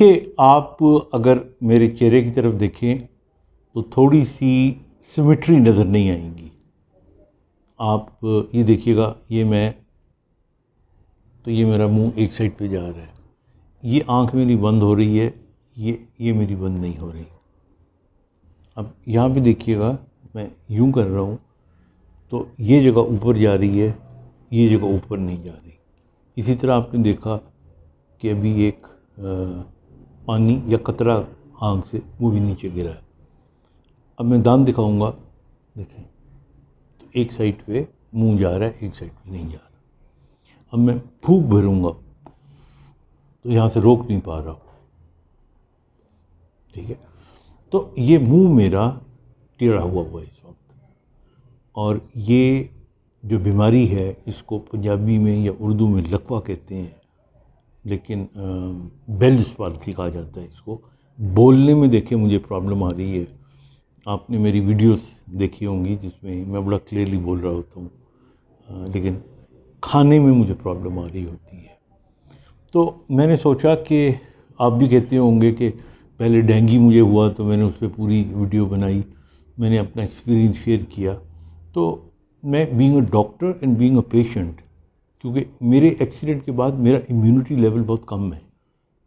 कि आप अगर मेरे चेहरे की तरफ देखें तो थोड़ी सी सिमिट्री नज़र नहीं आएगी आप ये देखिएगा ये मैं तो ये मेरा मुंह एक साइड पे जा रहा है ये आंख मेरी बंद हो रही है ये ये मेरी बंद नहीं हो रही अब यहाँ भी देखिएगा मैं यूं कर रहा हूँ तो ये जगह ऊपर जा रही है ये जगह ऊपर नहीं जा रही इसी तरह आपने देखा कि अभी एक आ, पानी या कतरा आग से वो भी नीचे गिरा है अब मैं दांत दिखाऊंगा देखें तो एक साइड पे मुंह जा रहा है एक साइड पे नहीं जा रहा अब मैं फूक भरूंगा तो यहाँ से रोक नहीं पा रहा ठीक है तो ये मुंह मेरा टेढ़ा हुआ हुआ इस वक्त और ये जो बीमारी है इसको पंजाबी में या उर्दू में लकवा कहते हैं लेकिन बेल्स पॉलिसी कहा जाता है इसको बोलने में देखिए मुझे प्रॉब्लम आ रही है आपने मेरी वीडियोस देखी होंगी जिसमें मैं बड़ा क्लियरली बोल रहा होता हूँ लेकिन खाने में मुझे प्रॉब्लम आ रही होती है तो मैंने सोचा कि आप भी कहते होंगे कि पहले डेंगी मुझे हुआ तो मैंने उस पर पूरी वीडियो बनाई मैंने अपना एक्सपीरियंस शेयर किया तो मैं being a doctor and being a patient क्योंकि मेरे एक्सीडेंट के बाद मेरा इम्यूनिटी लेवल बहुत कम है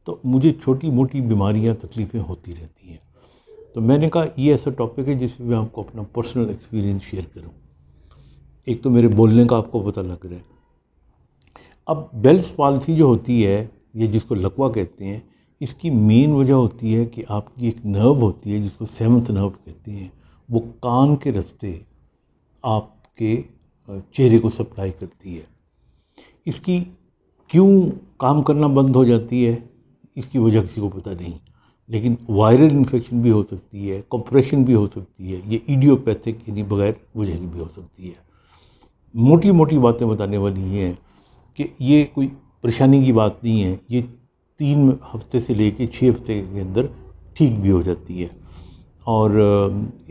तो मुझे छोटी मोटी बीमारियां तकलीफ़ें होती रहती हैं तो मैंने कहा ये ऐसा टॉपिक है जिसमें मैं आपको अपना पर्सनल एक्सपीरियंस शेयर करूं एक तो मेरे बोलने का आपको पता लग रहा है अब बेल्स पॉलिसी जो होती है ये जिसको लकवा कहते हैं इसकी मेन वजह होती है कि आपकी एक नर्व होती है जिसको सेवंथ नर्व कहते हैं वो कान के रस्ते आपके चेहरे को सप्लाई करती है इसकी क्यों काम करना बंद हो जाती है इसकी वजह किसी को पता नहीं लेकिन वायरल इन्फेक्शन भी हो सकती है कंप्रेशन भी हो सकती है ये ईडियोपैथिक यानी बगैर वजह की भी हो सकती है मोटी मोटी बातें बताने वाली हैं कि ये कोई परेशानी की बात नहीं है ये तीन हफ्ते से लेके छः हफ्ते के अंदर ठीक भी हो जाती है और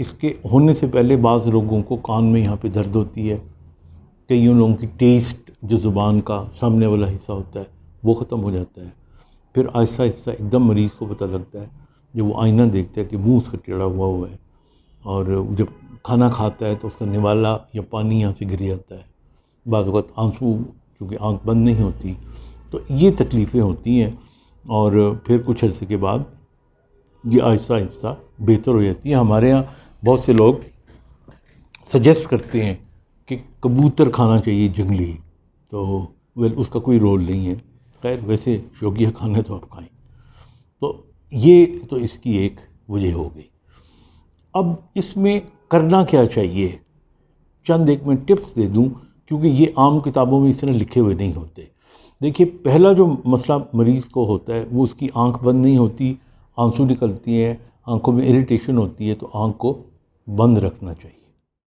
इसके होने से पहले बाज़ लोगों को कान में यहाँ पे दर्द होती है कईयों लोगों की टेस्ट जो ज़ुबान का सामने वाला हिस्सा होता है वो ख़त्म हो जाता है फिर आहिस्ता आहिस्ता एकदम मरीज़ को पता लगता है जब वो आईना देखता है कि मुँह उसका टेढ़ा हुआ हुआ है और जब खाना खाता है तो उसका निवाला या पानी यहाँ से गिर जाता है बाज़त आंसू चूँकि आँख बंद नहीं होती तो ये तकलीफ़ें होती हैं और फिर कुछ अर्से के बाद ये आहिस्ता आहिस्ता बेहतर हो जाती है हमारे यहाँ बहुत से लोग सजेस्ट करते हैं कि कबूतर खाना चाहिए जंगली तो वेल उसका कोई रोल नहीं है खैर वैसे खान है तो आप खाएं तो ये तो इसकी एक वजह हो गई अब इसमें करना क्या चाहिए चंद एक मैं टिप्स दे दूं क्योंकि ये आम किताबों में इस तरह लिखे हुए नहीं होते देखिए पहला जो मसला मरीज़ को होता है वो उसकी आंख बंद नहीं होती आंसू निकलती हैं आंखों में इरिटेशन होती है तो आंख को बंद रखना चाहिए